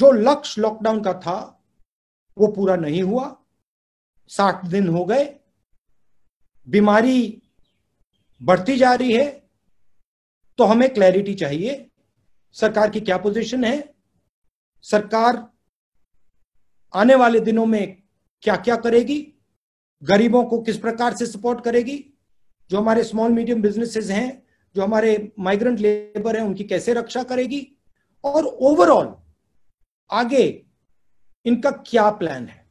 जो लक्ष्य लॉकडाउन का था वो पूरा नहीं हुआ साठ दिन हो गए बीमारी बढ़ती जा रही है तो हमें क्लैरिटी चाहिए सरकार की क्या पोजीशन है सरकार आने वाले दिनों में क्या क्या करेगी गरीबों को किस प्रकार से सपोर्ट करेगी जो हमारे स्मॉल मीडियम बिजनेसेस हैं जो हमारे माइग्रेंट लेबर हैं उनकी कैसे रक्षा करेगी और ओवरऑल आगे इनका क्या प्लान है